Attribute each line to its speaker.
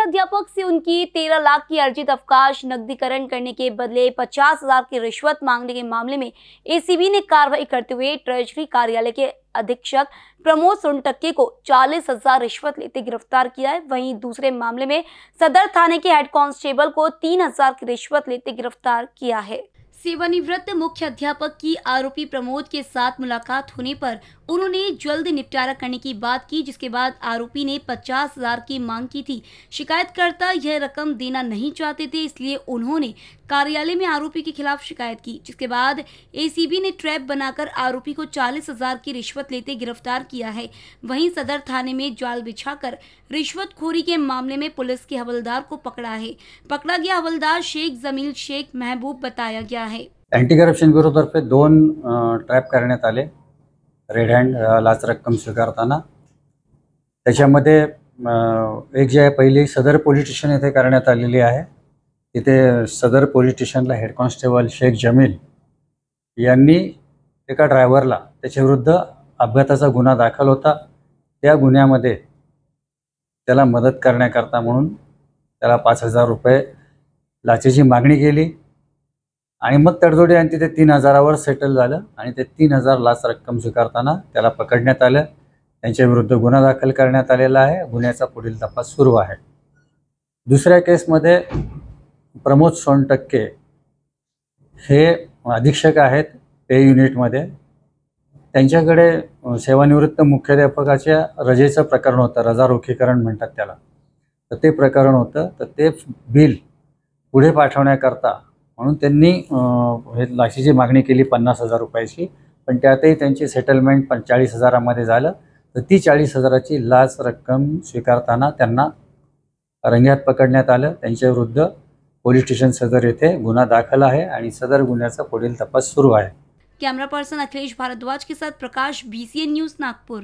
Speaker 1: अध्यापक से उनकी तेरह लाख की अर्जित अवकाश नकदीकरण करने के बदले पचास हजार की रिश्वत मांगने के मामले में एसीबी ने कार्रवाई करते हुए ट्रेजरी कार्यालय के अधीक्षक प्रमोद सोनटक्के को चालीस हजार रिश्वत लेते गिरफ्तार किया है वहीं दूसरे मामले में सदर थाने के हेड कांस्टेबल को तीन हजार की रिश्वत लेते गिरफ्तार किया है सेवानिवृत्त मुख्य अध्यापक की आरोपी प्रमोद के साथ मुलाकात होने पर उन्होंने जल्द निपटारा करने की बात की जिसके बाद आरोपी ने पचास हजार की मांग की थी शिकायतकर्ता यह रकम देना नहीं चाहते थे इसलिए उन्होंने कार्यालय में आरोपी के खिलाफ शिकायत की जिसके बाद एसीबी ने ट्रैप बनाकर आरोपी को चालीस हजार की रिश्वत लेते गिरफ्तार किया है वहीं सदर थाने में जाल बिछाकर रिश्वतखोरी के मामले में पुलिस के हवलदार को पकड़ा है पकड़ा गया हवलदार शेख जमील शेख महबूब बताया गया है
Speaker 2: एंटी करप्शन ब्युरोतर्फे दोन ट्रैप करण्यात रेड लाच रक्कम एक जे है पहली सदर पोलिस स्टेशन इधे कर तिथे सदर पोलीस स्टेशनला हेड कॉन्स्टेबल शेख जमील यांनी एका ड्रायव्हरला त्याच्याविरुद्ध अपघाताचा गुन्हा दाखल होता त्या गुन्ह्यामध्ये त्याला मदत करण्याकरता म्हणून त्याला पाच हजार रुपये लाचेची मागणी केली आणि मग तडजोडी आणि तिथे तीन हजारावर सेटल झालं आणि ते तीन हजार लाच रक्कम स्वीकारताना त्याला पकडण्यात आलं त्यांच्याविरुद्ध गुन्हा दाखल करण्यात आलेला आहे गुन्ह्याचा पुढील तपास सुरू आहे दुसऱ्या केसमध्ये प्रमोद सोनटक्के हे अधीक्षक आहेत पे युनिटमध्ये त्यांच्याकडे सेवानिवृत्त मुख्याध्यापकाच्या रजेचं प्रकरण होतं रजा रोखीकरण म्हणतात त्याला तर ते प्रकरण होतं तर ते बिल पुढे पाठवण्याकरता म्हणून त्यांनी हे लाशीची मागणी केली पन्नास हजार रुपयाची पण त्यातही त्यांची सेटलमेंट चाळीस हजारामध्ये झालं तर ती चाळीस हजाराची लाच रक्कम स्वीकारताना त्यांना रंग्यात पकडण्यात आलं त्यांच्याविरुद्ध पोलीस स्टेशन सदर येथे गुन्हा दाखल आहे आणि सदर गुन्ह्याचा पुढील तपास सुरू आहे
Speaker 1: कॅमेरा पर्सन अखिलेश भारद्वाज के साथ प्रकाश बीसीएन न्यूज नागपूर